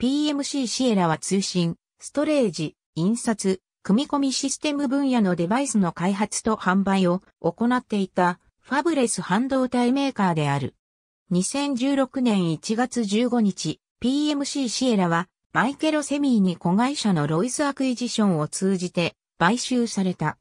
PMC シエラは通信、ストレージ、印刷、組み込みシステム分野のデバイスの開発と販売を行っていたファブレス半導体メーカーである。2016年1月15日、PMC シエラはマイケロセミーに子会社のロイスアクイジションを通じて買収された。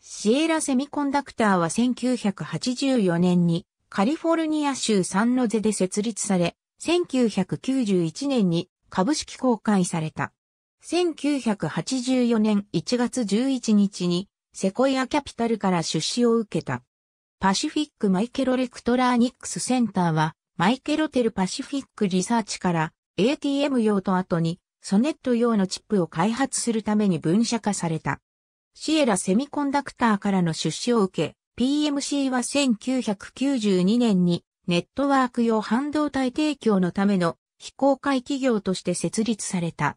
シエラセミコンダクターは1984年にカリフォルニア州サンノゼで設立され、1991年に株式公開された。1984年1月11日にセコイアキャピタルから出資を受けた。パシフィックマイケロレクトラーニックスセンターはマイケロテルパシフィックリサーチから ATM 用と後にソネット用のチップを開発するために分社化された。シエラセミコンダクターからの出資を受け、PMC は1992年にネットワーク用半導体提供のための非公開企業として設立された。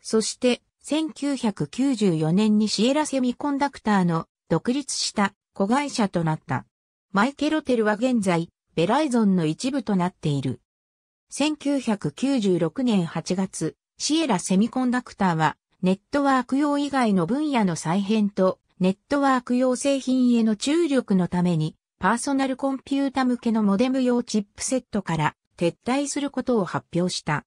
そして、1994年にシエラセミコンダクターの独立した子会社となった。マイケロテルは現在、ベライゾンの一部となっている。1996年8月、シエラセミコンダクターは、ネットワーク用以外の分野の再編と、ネットワーク用製品への注力のために、パーソナルコンピュータ向けのモデム用チップセットから、撤退することを発表した。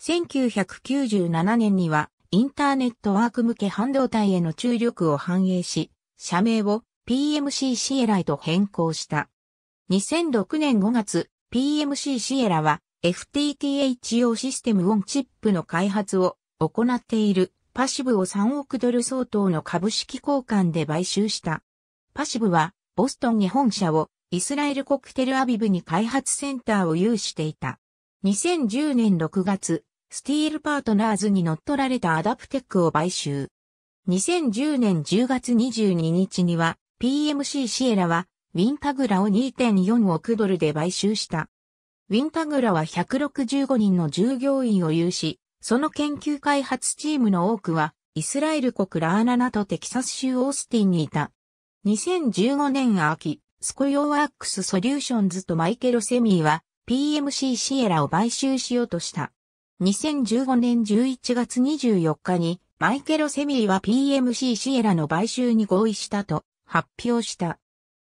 1997年には、インターネットワーク向け半導体への注力を反映し、社名を PMC シエラへと変更した。2006年5月、PMC シエラは FTTH 用システムオンチップの開発を行っているパシブを3億ドル相当の株式交換で買収した。パシブはボストンに本社をイスラエル国テルアビブに開発センターを有していた。2010年6月、スティールパートナーズに乗っ取られたアダプテックを買収。2010年10月22日には PMC シエラはウィンタグラを2.4億ドルで買収した。ウィンタグラは165人の従業員を有し、その研究開発チームの多くはイスラエル国ラーナナとテキサス州オースティンにいた。2015年秋、スコヨーワックスソリューションズとマイケル・セミーは PMC シエラを買収しようとした。2015年11月24日にマイケル・セミーは PMC シエラの買収に合意したと発表した。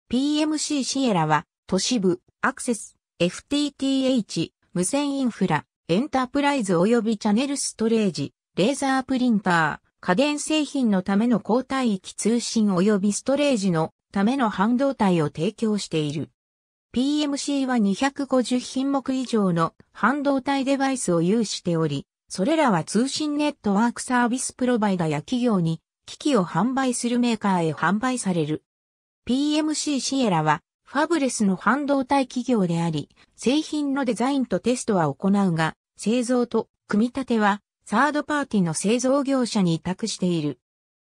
PMC シエラは都市部、アクセス、FTTH、無線インフラ、エンタープライズ及びチャネルストレージ、レーザープリンター、家電製品のための交代域通信及びストレージのための半導体を提供している。PMC は250品目以上の半導体デバイスを有しており、それらは通信ネットワークサービスプロバイダや企業に機器を販売するメーカーへ販売される。PMC シエラはファブレスの半導体企業であり、製品のデザインとテストは行うが、製造と組み立てはサードパーティの製造業者に委託している。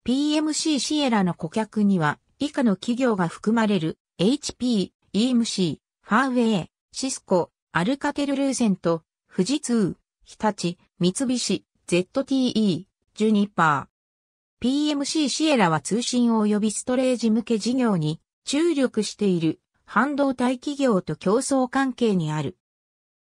PMC シエラの顧客には以下の企業が含まれる HP、EMC、ファーウェイ、シスコ、アルカテルルーセント、富士通、日立、三菱、ZTE、ジュニパー。PMC シエラは通信及びストレージ向け事業に注力している半導体企業と競争関係にある。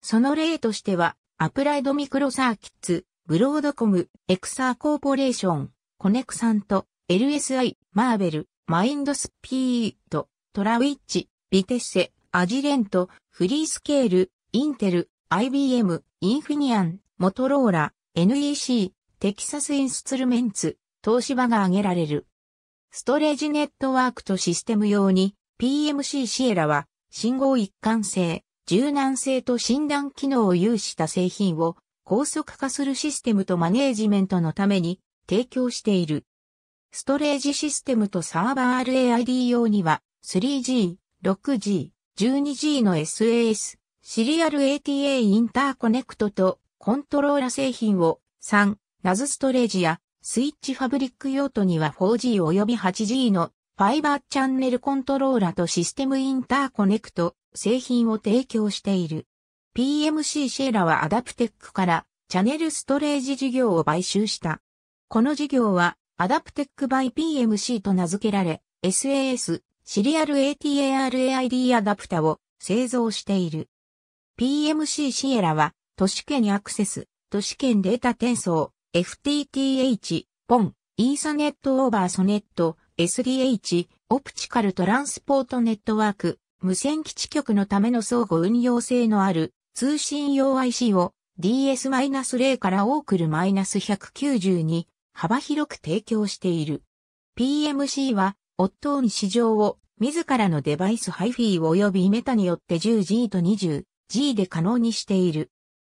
その例としては、アプライドミクロサーキッツ、ブロードコム、エクサーコーポレーション、コネクサント、LSI、マーベル、マインドスピード、トラウィッチ、ビテッセ、アジレント、フリースケール、インテル、IBM、インフィニアン、モトローラ、NEC、テキサスインスゥルメンツ、東芝が挙げられる。ストレージネットワークとシステム用に PMC シエラは信号一貫性、柔軟性と診断機能を有した製品を高速化するシステムとマネージメントのために提供している。ストレージシステムとサーバー RAID 用には 3G、6G、12G の SAS、シリアル ATA インターコネクトとコントローラ製品を3、ナズストレージやスイッチファブリック用途には 4G 及び 8G のファイバーチャンネルコントローラとシステムインターコネクト製品を提供している。PMC シェーラはアダプテックからチャネルストレージ事業を買収した。この事業はアダプテックバイ PMC と名付けられ、SAS、シリアル ATARAID アダプタを製造している。PMC シエラは、都市圏アクセス、都市圏データ転送、FTTH、ポン、イーサネットオーバーソネット、SDH、オプチカルトランスポートネットワーク、無線基地局のための相互運用性のある通信用 IC を DS-0 からオークル -192 幅広く提供している。PMC は、オットーン市場を自らのデバイスハイフィー及びメタによって 10G と 20G で可能にしている。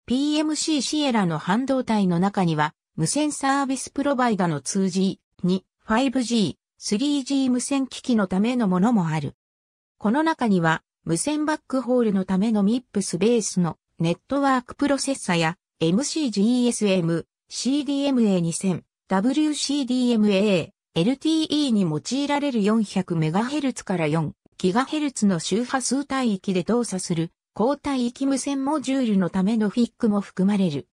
PMC シエラの半導体の中には、無線サービスプロバイダの 2G に 5G、3G 無線機器のためのものもある。この中には、無線バックホールのための MIP スベースのネットワークプロセッサや MCGSM、CDMA2000、WCDMA、LTE に用いられる 400MHz から 4GHz の周波数帯域で動作する高帯域無線モジュールのためのフィックも含まれる。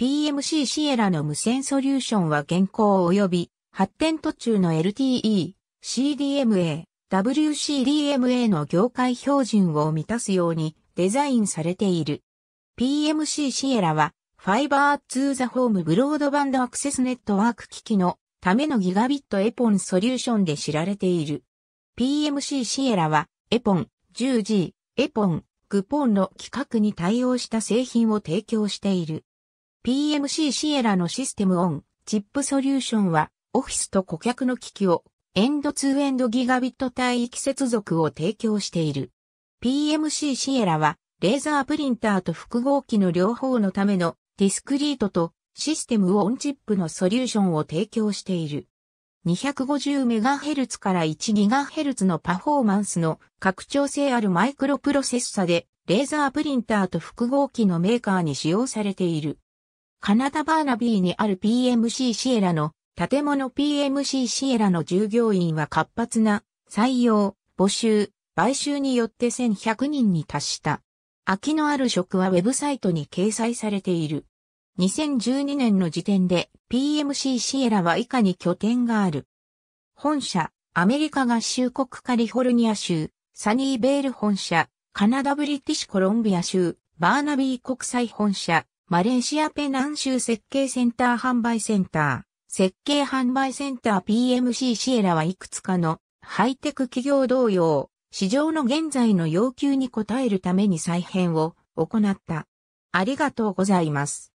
PMC シエラの無線ソリューションは現行及び発展途中の LTE、CDMA、WCDMA の業界標準を満たすようにデザインされている。PMC シエラはファイバーツーザホームブロードバンドアクセスネットワーク機器のためのギガビットエポンソリューションで知られている。PMC シエラはエポン、10G、エポン、グポンの規格に対応した製品を提供している。PMC シエラのシステムオン、チップソリューションはオフィスと顧客の機器をエンドツーエンドギガビット帯域接続を提供している。PMC シエラはレーザープリンターと複合機の両方のためのディスクリートとシステムオンチップのソリューションを提供している。250MHz から 1GHz のパフォーマンスの拡張性あるマイクロプロセッサで、レーザープリンターと複合機のメーカーに使用されている。カナダバーナビーにある PMC シエラの建物 PMC シエラの従業員は活発な採用、募集、買収によって1100人に達した。空きのある職はウェブサイトに掲載されている。2012年の時点で PMC シエラは以下に拠点がある。本社、アメリカ合衆国カリフォルニア州、サニーベール本社、カナダブリティッシュコロンビア州、バーナビー国際本社、マレーシアペナン州設計センター販売センター、設計販売センター PMC シエラはいくつかのハイテク企業同様、市場の現在の要求に応えるために再編を行った。ありがとうございます。